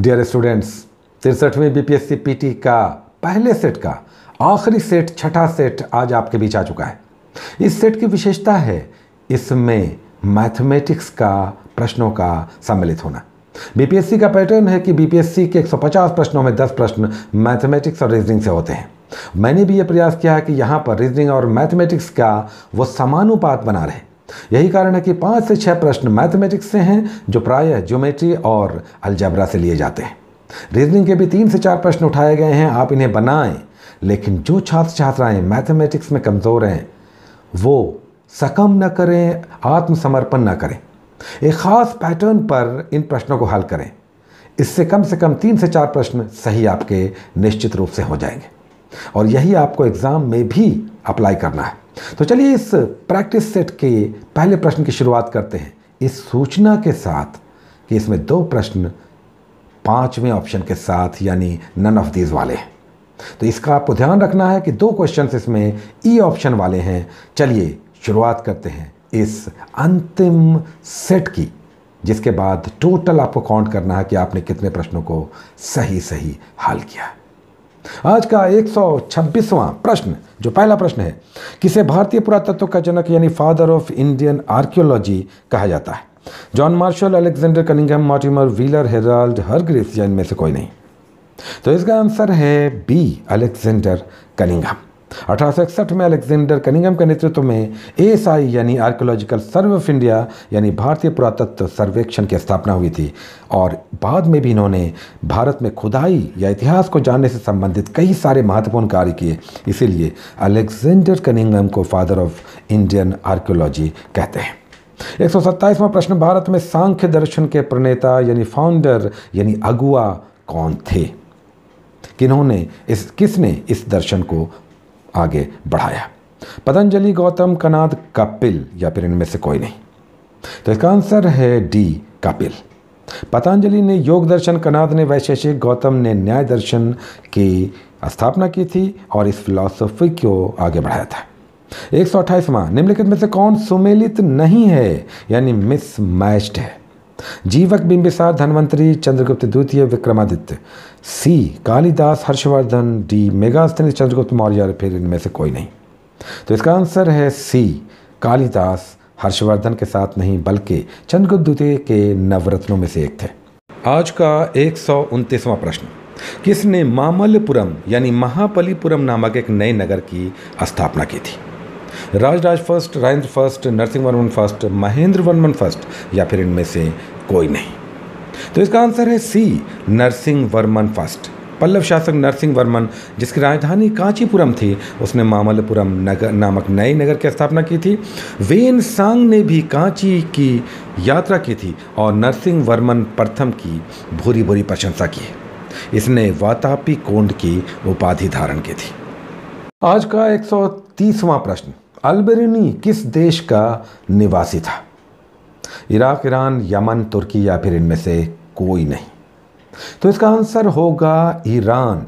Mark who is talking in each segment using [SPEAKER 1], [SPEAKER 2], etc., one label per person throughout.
[SPEAKER 1] Dear students तिरसठवीं BPSC PT का पहले सेट का आखिरी सेट छठा सेट आज आपके बीच आ चुका है इस सेट की विशेषता है इसमें मैथमेटिक्स का प्रश्नों का सम्मिलित होना बीपीएससी का पैटर्न है कि बीपीएससी के 150 प्रश्नों में 10 प्रश्न मैथमेटिक्स और रीजनिंग से होते हैं मैंने भी ये प्रयास किया है कि यहाँ पर रीजनिंग और मैथमेटिक्स का वो समानुपात बना रहे यही कारण है कि पाँच से छः प्रश्न मैथमेटिक्स से हैं जो प्रायः ज्योमेट्री और अलजबरा से लिए जाते हैं रीजनिंग के भी तीन से चार प्रश्न उठाए गए हैं आप इन्हें बनाएं लेकिन जो छात्र छात्राएं मैथमेटिक्स में कमज़ोर हैं वो सकम न करें आत्मसमर्पण न करें एक ख़ास पैटर्न पर इन प्रश्नों को हल करें इससे कम से कम तीन से चार प्रश्न सही आपके निश्चित रूप से हो जाएंगे और यही आपको एग्ज़ाम में भी अप्लाई करना है तो चलिए इस प्रैक्टिस सेट के पहले प्रश्न की शुरुआत करते हैं इस सूचना के साथ कि इसमें दो प्रश्न पांचवें ऑप्शन के साथ यानी नन ऑफ दीज वाले हैं तो इसका आपको ध्यान रखना है कि दो क्वेश्चन इसमें ई e ऑप्शन वाले हैं चलिए शुरुआत करते हैं इस अंतिम सेट की जिसके बाद टोटल आपको काउंट करना है कि आपने कितने प्रश्नों को सही सही हल किया है आज का एक सौ प्रश्न जो पहला प्रश्न है किसे भारतीय पुरातत्व का जनक यानी फादर ऑफ इंडियन आर्कियोलॉजी कहा जाता है John Marshall Alexander Cunningham Mortimer Wheeler Harold Hargreaves या इनमें से कोई नहीं तो इसका आंसर है बी अलेक्जेंडर कनिंगम अठारह में अलेक्जेंडर कनिंगम के नेतृत्व में एएसआई यानी आर्कोलॉजिकल सर्वे ऑफ इंडिया यानी भारतीय पुरातत्व सर्वेक्षण की स्थापना हुई थी और बाद में भी इन्होंने भारत में खुदाई या इतिहास को जानने से संबंधित कई सारे महत्वपूर्ण कार्य किए इसीलिए अलेक्जेंडर कनिंगम को फादर ऑफ इंडियन आर्कियोलॉजी कहते हैं एक सौ प्रश्न भारत में सांख्य दर्शन के प्रणेता यानी फाउंडर यानी अगुआ कौन थे किन्होंने इस किसने इस दर्शन को आगे बढ़ाया पतंजलि गौतम कनाद कपिल या फिर इनमें से कोई नहीं तो इसका आंसर है डी कपिल पतंजलि ने योग दर्शन कनाद ने वैशेषिक गौतम ने न्याय दर्शन की स्थापना की थी और इस फिलॉसफी को आगे बढ़ाया था एक सौ निम्नलिखित में से कौन सुमेलित नहीं है यानी मिसमैच्ड है जीवक बिंबिसार धनवंतरी चंद्रगुप्त द्वितीय Vikramaditya C Kalidasa Harshavardhana D Megasthenes Chandragupta Maurya फिर इनमें से कोई नहीं तो इसका आंसर है सी कालिदास हर्षवर्धन के साथ नहीं बल्कि चंद्रगुप्त द्वितीय के नवरत्नों में से एक थे आज का एक प्रश्न किसने मामल्लपुरम यानी महापलीपुरम नामक एक नए नगर की स्थापना की थी Rajaraja first Rajendra first Narasimha Varman first Mahendra Varman first या फिर इनमें से कोई नहीं तो इसका आंसर है सी नरसिंह वर्मन फर्स्ट पल्लव शासक नरसिंह वर्मन जिसकी राजधानी कांचीपुरम थी उसने मामल्लपुरम नगर नामक नए नगर की स्थापना की थी वेन सांग ने भी कांची की यात्रा की थी और नरसिंह वर्मन प्रथम की भूरी भूरी प्रशंसा की इसने वातापी कोंड की उपाधि धारण की थी आज का 130वां प्रश्न अल्बेरिनी किस देश का निवासी था इराक ईरान यमन तुर्की या फिर इनमें से कोई नहीं तो इसका आंसर होगा ईरान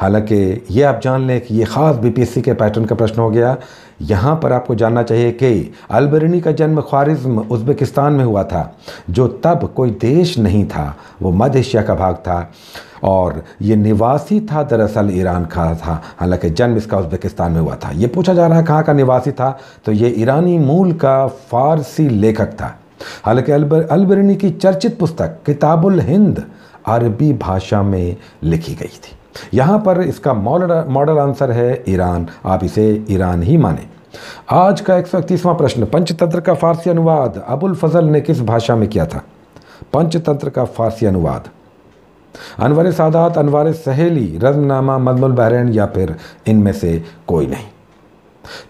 [SPEAKER 1] हालांकि ये आप जान लें कि ये ख़ास बीपीएससी के पैटर्न का प्रश्न हो गया यहाँ पर आपको जानना चाहिए कि अलबरनी का जन्म ख्वारिज्म उज्बेकिस्तान में हुआ था जो तब कोई देश नहीं था वो मध्य एशिया का भाग था और ये निवासी था दरअसल ईरान का था हालांकि जन्म इसका उज्बेकिस्तान में हुआ था ये पूछा जा रहा है कहाँ का निवासी था तो ये ईरानी मूल का फारसी लेखक था हालांकि अलबर अलबरनी की चर्चित पुस्तक किताबुल हिंद अरबी भाषा में लिखी गई थी यहाँ पर इसका मॉडल आंसर है ईरान आप इसे ईरान ही माने आज का एक प्रश्न पंचतंत्र का फारसी अनुवाद अबुल फजल ने किस भाषा में किया था पंचतंत्र का फारसी अनुवाद अनवर सादात अनवर सहेली रजनामा मजमुल बहरेन या फिर इनमें से कोई नहीं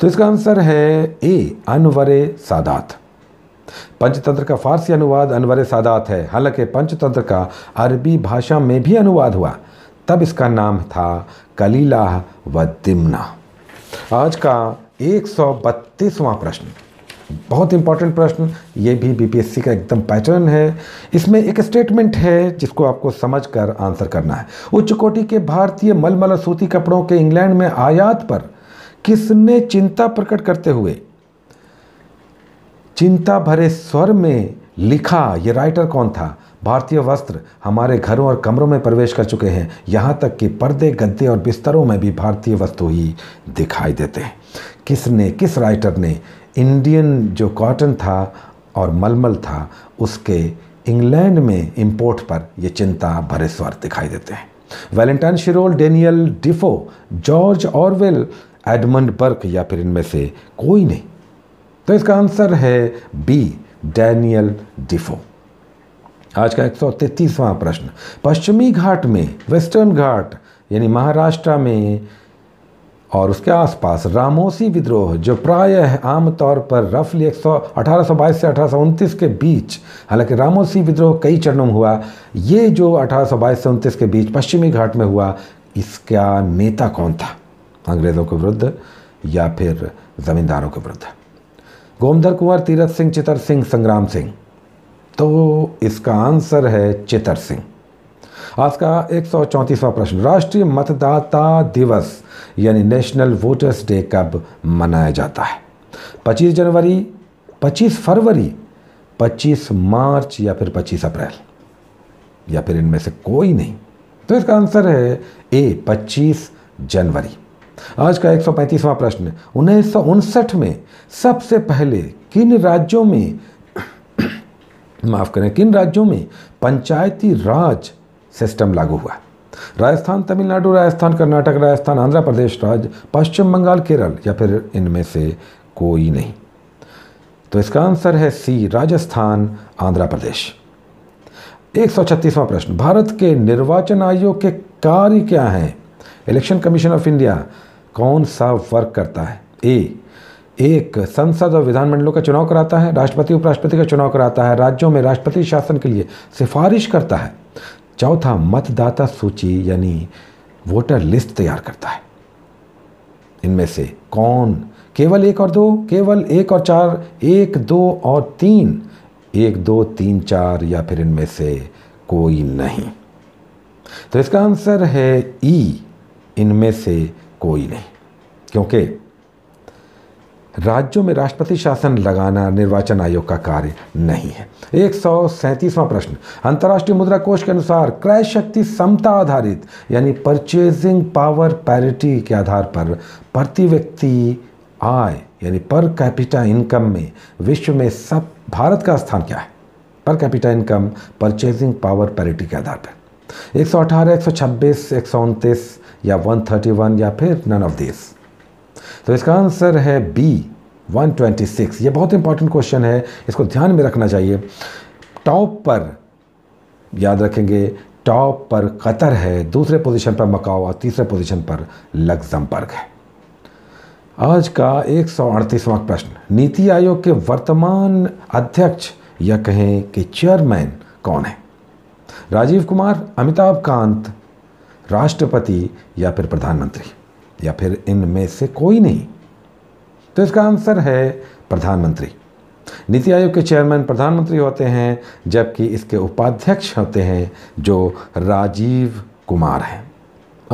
[SPEAKER 1] तो इसका आंसर है ए अनवर सादात पंचतंत्र का फारसी अनुवाद अनवर सादात है हालांकि पंचतंत्र का अरबी भाषा में भी अनुवाद हुआ तब इसका नाम था कलीला व दिमना आज का एक प्रश्न बहुत इंपॉर्टेंट प्रश्न ये भी बीपीएससी का एकदम पैटर्न है इसमें एक स्टेटमेंट है जिसको आपको समझकर आंसर करना है उच्च कोटि के भारतीय मलमल सूती कपड़ों के इंग्लैंड में आयात पर किसने चिंता प्रकट करते हुए चिंता भरे स्वर में लिखा ये राइटर कौन था भारतीय वस्त्र हमारे घरों और कमरों में प्रवेश कर चुके हैं यहाँ तक कि पर्दे गद्दे और बिस्तरों में भी भारतीय वस्तु ही दिखाई देते हैं किसने किस राइटर ने इंडियन जो कॉटन था और मलमल था उसके इंग्लैंड में इंपोर्ट पर ये चिंता भरे स्वर दिखाई देते हैं Valentine Chirol Daniel Defoe George Orwell Edmund Burke या फिर इनमें से कोई नहीं तो इसका आंसर है बी डैनियल डिफो आज का एक सौ तैतीसवां प्रश्न पश्चिमी घाट में वेस्टर्न घाट यानी महाराष्ट्र में और उसके आसपास रामोसी विद्रोह जो प्राय आमतौर पर रफली एक सौ अठारह सौ बाईस से अठारह सौ के बीच हालांकि रामोसी विद्रोह कई चरणों में हुआ ये जो अठारह सौ बाईस से उनतीस के बीच पश्चिमी घाट में हुआ इसका नेता कौन था अंग्रेज़ों के विरुद्ध या फिर ज़मींदारों के विरुद्ध गोमधर कुंवर तीरथ सिंह चितर सिंह संग्राम सिंह तो इसका आंसर है चितर सिंह आज का एक सौ प्रश्न राष्ट्रीय मतदाता दिवस यानी नेशनल वोटर्स डे कब मनाया जाता है 25 जनवरी 25 फरवरी 25 मार्च या फिर 25 अप्रैल या फिर इनमें से कोई नहीं तो इसका आंसर है ए 25 जनवरी आज का एक प्रश्न उन्नीस में सबसे पहले किन राज्यों में माफ़ करें किन राज्यों में पंचायती राज सिस्टम लागू हुआ राजस्थान तमिलनाडु राजस्थान कर्नाटक राजस्थान आंध्र प्रदेश राज्य पश्चिम बंगाल केरल या फिर इनमें से कोई नहीं तो इसका आंसर है सी राजस्थान आंध्र प्रदेश एक सौ प्रश्न भारत के निर्वाचन आयोग के कार्य क्या हैं इलेक्शन कमीशन ऑफ इंडिया कौन सा वर्क करता है ए एक संसद और विधानमंडलों का चुनाव कराता है राष्ट्रपति उपराष्ट्रपति का चुनाव कराता है राज्यों में राष्ट्रपति शासन के लिए सिफारिश करता है चौथा मतदाता सूची यानी वोटर लिस्ट तैयार करता है इनमें से कौन केवल एक और दो केवल एक और चार एक दो और तीन एक दो तीन चार या फिर इनमें से कोई नहीं तो इसका आंसर है ई इनमें से कोई नहीं क्योंकि राज्यों में राष्ट्रपति शासन लगाना निर्वाचन आयोग का कार्य नहीं है एक सौ सैंतीसवां प्रश्न अंतर्राष्ट्रीय मुद्रा कोष के अनुसार क्रय शक्ति समता आधारित यानी परचेजिंग पावर पैरिटी के आधार पर प्रति व्यक्ति आय यानी पर कैपिटा इनकम में विश्व में सब भारत का स्थान क्या है per capita income purchasing power parity के आधार पर एक सौ अठारह एक सौ छब्बीस एक सौ उनतीस या वन थर्टी वन या फिर नन ऑफ देश तो इसका आंसर है बी 126 ये बहुत इंपॉर्टेंट क्वेश्चन है इसको ध्यान में रखना चाहिए टॉप पर याद रखेंगे टॉप पर कतर है दूसरे पोजीशन पर मकाओ और तीसरे पोजीशन पर लग्जमबर्ग है आज का एक सौ अड़तीसवां प्रश्न नीति आयोग के वर्तमान अध्यक्ष या कहें कि चेयरमैन कौन है राजीव कुमार अमिताभ कांत राष्ट्रपति या फिर प्रधानमंत्री या फिर इनमें से कोई नहीं तो इसका आंसर है प्रधानमंत्री नीति आयोग के चेयरमैन प्रधानमंत्री होते हैं जबकि इसके उपाध्यक्ष होते हैं जो राजीव कुमार हैं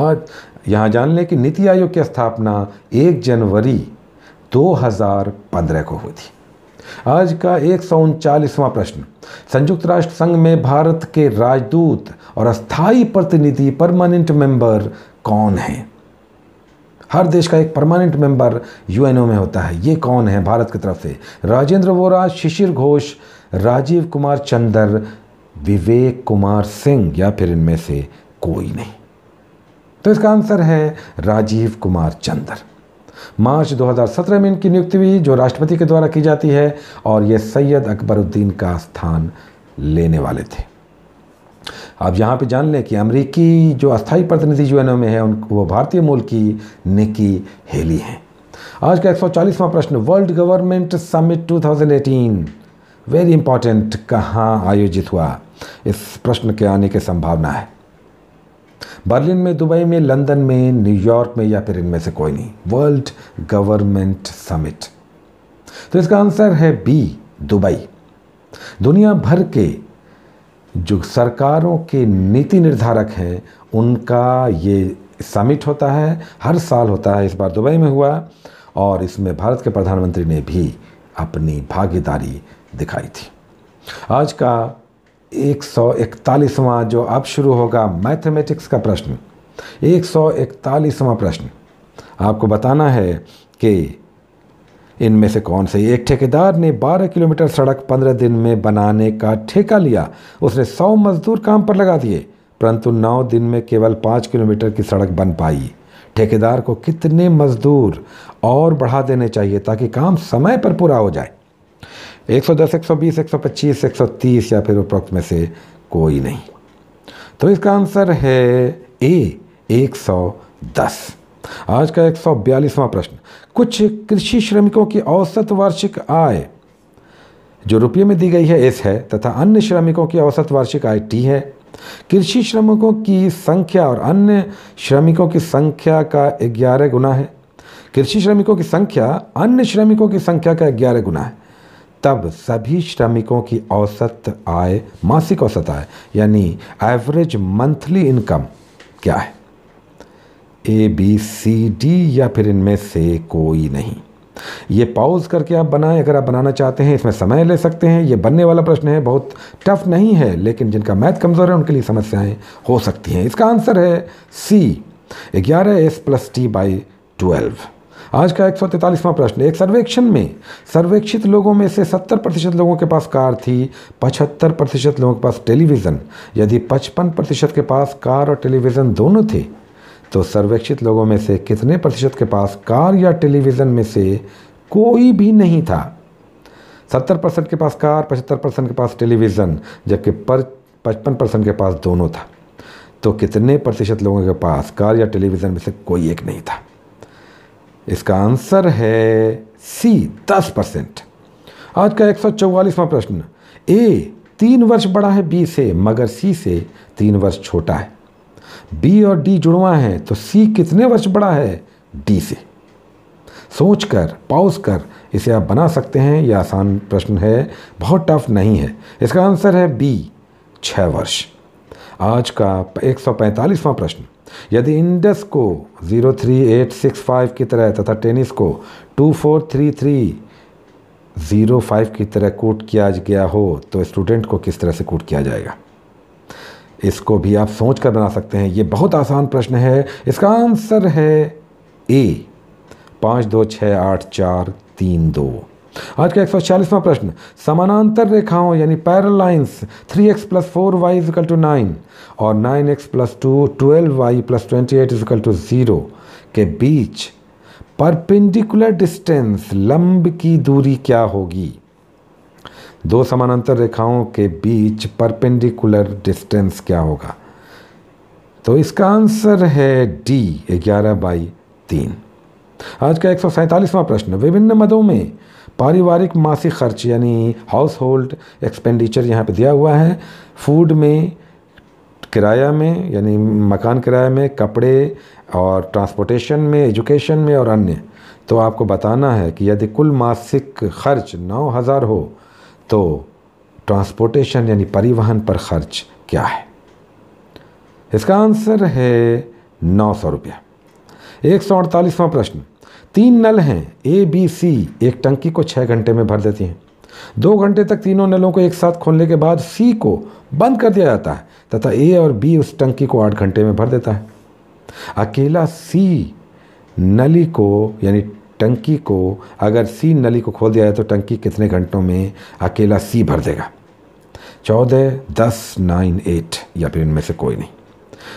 [SPEAKER 1] और यहाँ जान लें कि नीति आयोग की स्थापना 1 जनवरी 2015 को हुई थी आज का एक प्रश्न संयुक्त राष्ट्र संघ में भारत के राजदूत और अस्थाई प्रतिनिधि परमानेंट मेंबर कौन हैं हर देश का एक परमानेंट मेंबर यूएनओ में होता है ये कौन है भारत की तरफ से राजेंद्र वोरा शिशिर घोष राजीव कुमार चंदर विवेक कुमार सिंह या फिर इनमें से कोई नहीं तो इसका आंसर है राजीव कुमार चंदर मार्च 2017 में इनकी नियुक्ति हुई जो राष्ट्रपति के द्वारा की जाती है और ये सैयद अकबरुद्दीन का स्थान लेने वाले थे आप यहाँ पे जान लें कि अमेरिकी जो अस्थाई प्रतिनिधि जो में है उन वो भारतीय मूल की निकी हेली हैं आज का 140वां प्रश्न world government summit 2018 very important कहाँ आयोजित हुआ इस प्रश्न के आने की संभावना है बर्लिन में दुबई में लंदन में न्यूयॉर्क में या फिर इनमें से कोई नहीं वर्ल्ड गवर्नमेंट समिट तो इसका आंसर है बी दुबई दुनिया भर के जो सरकारों के नीति निर्धारक हैं उनका ये समिट होता है हर साल होता है इस बार दुबई में हुआ और इसमें भारत के प्रधानमंत्री ने भी अपनी भागीदारी दिखाई थी आज का 141वां जो अब शुरू होगा मैथमेटिक्स का प्रश्न 141वां प्रश्न आपको बताना है कि इनमें से कौन सही एक ठेकेदार ने 12 किलोमीटर सड़क 15 दिन में बनाने का ठेका लिया उसने 100 मजदूर काम पर लगा दिए परंतु 9 दिन में केवल 5 किलोमीटर की सड़क बन पाई ठेकेदार को कितने मजदूर और बढ़ा देने चाहिए ताकि काम समय पर पूरा हो जाए 110, 120, 125, 130 या फिर उपरोक्त में से कोई नहीं तो इसका आंसर है ए दस आज का एक सौ बयालीसवां प्रश्न कुछ कृषि श्रमिकों की औसत वार्षिक आय जो रुपये में दी गई है एस है तथा अन्य श्रमिकों की औसत वार्षिक आय टी है कृषि श्रमिकों की संख्या और अन्य श्रमिकों की संख्या का ग्यारह गुना है कृषि श्रमिकों की संख्या अन्य श्रमिकों की संख्या का ग्यारह गुना है तब सभी श्रमिकों की औसत आय मासिक औसत आय यानी एवरेज मंथली इनकम क्या है ए बी सी डी या फिर इनमें से कोई नहीं ये पॉज करके आप बनाएं अगर आप बनाना चाहते हैं इसमें समय ले सकते हैं ये बनने वाला प्रश्न है बहुत टफ नहीं है लेकिन जिनका मैथ कमज़ोर है उनके लिए समस्याएं हो सकती हैं इसका आंसर है सी ग्यारह S plus T by twelve आज का एक सौ प्रश्न एक सर्वेक्षण में सर्वेक्षित लोगों में से 70 प्रतिशत लोगों के पास कार थी 75 प्रतिशत लोगों के पास टेलीविज़न यदि 55 प्रतिशत के पास कार और टेलीविज़न दोनों थे तो सर्वेक्षित लोगों में से कितने प्रतिशत के पास कार या टेलीविज़न में से कोई भी नहीं था सत्तर परसेंट के पास कार पचहत्तर परसेंट के पास टेलीविज़न जबकि पर पचपन परसेंट के पास दोनों था तो कितने प्रतिशत लोगों के पास कार या टेलीविज़न में से कोई एक नहीं था इसका आंसर है सी दस परसेंट आज का एक सौ प्रश्न ए तीन वर्ष बड़ा है बी से मगर सी से तीन वर्ष छोटा है बी और डी जुड़वा है तो सी कितने वर्ष बड़ा है डी से सोच कर पॉज कर इसे आप बना सकते हैं यह आसान प्रश्न है बहुत टफ नहीं है इसका आंसर है बी छः वर्ष आज का एक पैंतालीसवां प्रश्न यदि इंडस को 03865 की तरह तथा टेनिस को फाइव की तरह कोट किया गया हो तो स्टूडेंट को किस तरह से कोट किया जाएगा इसको भी आप सोच कर बना सकते हैं ये बहुत आसान प्रश्न है इसका आंसर है ए पाँच दो छः आठ चार तीन दो आज का एक सौ चालीसवा प्रश्न समानांतर रेखाओं यानी parallel lines three X plus four Y equal to nine और nine X plus two twelve Y plus twenty eight equal to zero के बीच परपेंडिकुलर डिस्टेंस लंब की दूरी क्या होगी दो समानांतर रेखाओं के बीच परपेंडिकुलर डिस्टेंस क्या होगा तो इसका आंसर है डी ग्यारह बाई तीन आज का एक प्रश्न विभिन्न मदों में पारिवारिक मासिक खर्च यानी हाउस होल्ड एक्सपेंडिचर यहाँ पे दिया हुआ है फूड में किराया में यानी मकान किराया में कपड़े और ट्रांसपोर्टेशन में एजुकेशन में और अन्य तो आपको बताना है कि यदि कुल मासिक खर्च नौ हज़ार हो तो ट्रांसपोर्टेशन यानी परिवहन पर खर्च क्या है इसका आंसर है नौ सौ रुपया एक सौ अड़तालीसवां प्रश्न तीन नल हैं ए बी सी एक टंकी को छः घंटे में भर देती हैं दो घंटे तक तीनों नलों को एक साथ खोलने के बाद सी को बंद कर दिया जाता है तथा ए और बी उस टंकी को आठ घंटे में भर देता है अकेला सी नली को यानी टंकी को अगर सी नली को खोल दिया जाए तो टंकी कितने घंटों में अकेला सी भर देगा चौदह दस नाइन एट या फिर इनमें से कोई नहीं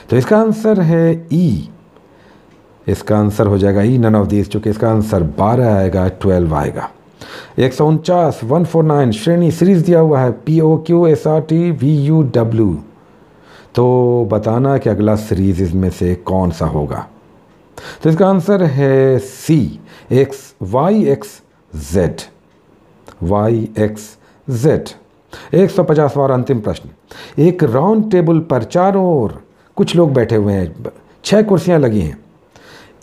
[SPEAKER 1] तो इसका आंसर है ई e। इसका आंसर हो जाएगा ई नन ऑफ दीज चूंकि इसका आंसर बारह आएगा ट्वेल्व आएगा एक सौ उनचास वन फोर नाइन श्रेणी सीरीज दिया हुआ है P O Q S R T V U W तो बताना कि अगला सीरीज इसमें से कौन सा होगा तो इसका आंसर है C X Y X Z Y X Z एक सौ पचास और अंतिम प्रश्न एक राउंड टेबल पर चारों ओर कुछ लोग बैठे हुए हैं छह कुर्सियां लगी हैं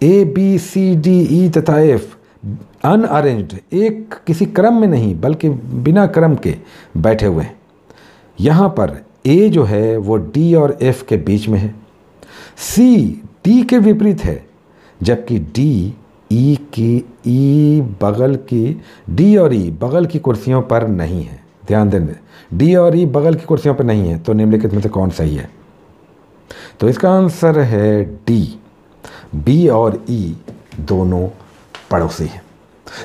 [SPEAKER 1] A B C D E तथा एफ अनअरेंज्ड एक किसी क्रम में नहीं बल्कि बिना क्रम के बैठे हुए हैं यहाँ पर ए जो है वो डी और एफ के बीच में है सी डी के विपरीत है जबकि डी ई की ई बगल की डी और ई e बगल की कुर्सियों पर नहीं है ध्यान दें डी और ई e बगल की कुर्सियों पर नहीं है तो निम्नलिखित में से कौन सही है तो इसका आंसर है डी बी और ई e दोनों पड़ोसी हैं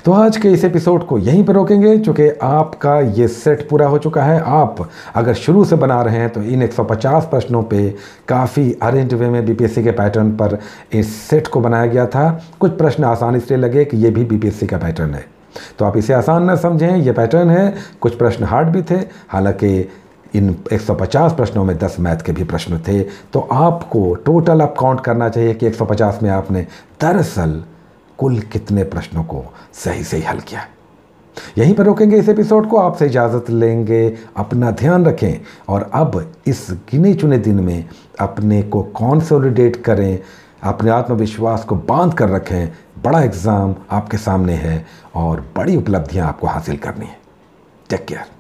[SPEAKER 1] तो आज के इस एपिसोड को यहीं पर रोकेंगे चूंकि आपका ये सेट पूरा हो चुका है आप अगर शुरू से बना रहे हैं तो इन 150 प्रश्नों पे काफ़ी अरेंज वे में बीपीएससी के पैटर्न पर इस सेट को बनाया गया था कुछ प्रश्न आसान इसलिए लगे कि ये भी बीपीएससी का पैटर्न है तो आप इसे आसान न समझें ये पैटर्न है कुछ प्रश्न हार्ड भी थे हालांकि इन 150 प्रश्नों में 10 मैथ के भी प्रश्न थे तो आपको टोटल आप काउंट करना चाहिए कि 150 में आपने दरअसल कुल कितने प्रश्नों को सही सही हल किया है यहीं पर रोकेंगे इस एपिसोड को आपसे इजाज़त लेंगे अपना ध्यान रखें और अब इस गिने चुने दिन में अपने को कॉन्सोलिडेट करें अपने आत्मविश्वास को बांध कर रखें बड़ा एग्ज़ाम आपके सामने है और बड़ी उपलब्धियां आपको हासिल करनी है टेक केयर